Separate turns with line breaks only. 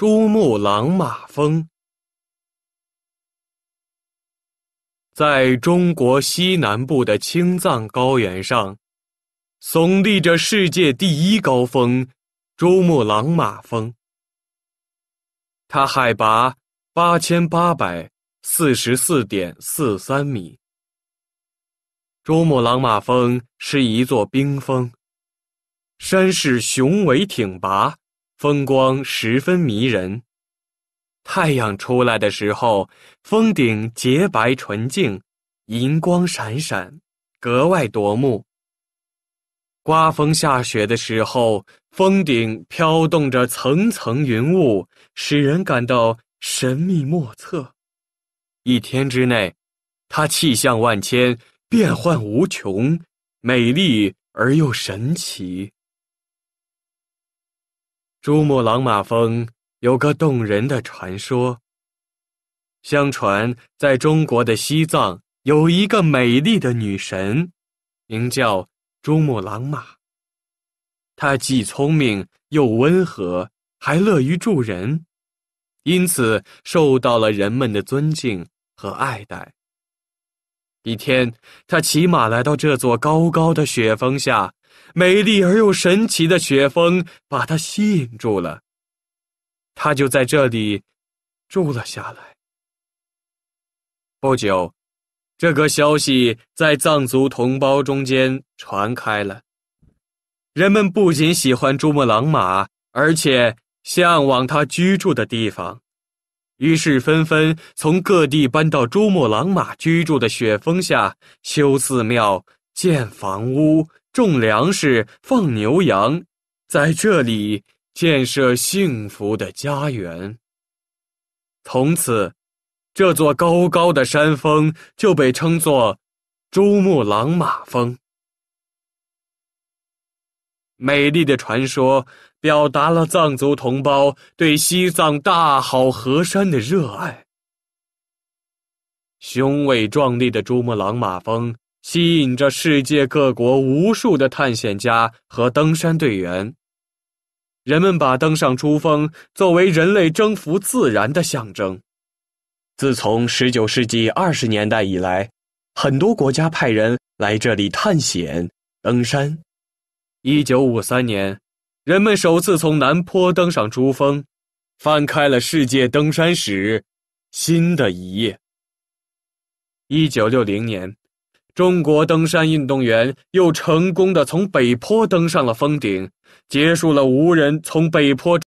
珠穆朗玛峰在中国西南部的青藏高原上，耸立着世界第一高峰——珠穆朗玛峰。它海拔八千八百四十四点四三米。珠穆朗玛峰是一座冰峰，山势雄伟挺拔。风光十分迷人。太阳出来的时候，峰顶洁白纯净，银光闪闪，格外夺目。刮风下雪的时候，峰顶飘动着层层云雾，使人感到神秘莫测。一天之内，它气象万千，变幻无穷，美丽而又神奇。珠穆朗玛峰有个动人的传说。相传，在中国的西藏，有一个美丽的女神，名叫珠穆朗玛。她既聪明又温和，还乐于助人，因此受到了人们的尊敬和爱戴。一天，她骑马来到这座高高的雪峰下。美丽而又神奇的雪峰把他吸引住了，他就在这里住了下来。不久，这个消息在藏族同胞中间传开了，人们不仅喜欢珠穆朗玛，而且向往他居住的地方，于是纷纷从各地搬到珠穆朗玛居住的雪峰下修寺庙、建房屋。种粮食，放牛羊，在这里建设幸福的家园。从此，这座高高的山峰就被称作珠穆朗玛峰。美丽的传说表达了藏族同胞对西藏大好河山的热爱。雄伟壮丽的珠穆朗玛峰。吸引着世界各国无数的探险家和登山队员。人们把登上珠峰作为人类征服自然的象征。自从19世纪20年代以来，很多国家派人来这里探险登山。1953年，人们首次从南坡登上珠峰，翻开了世界登山史新的一页。1960年。中国登山运动员又成功的从北坡登上了峰顶，结束了无人从北坡。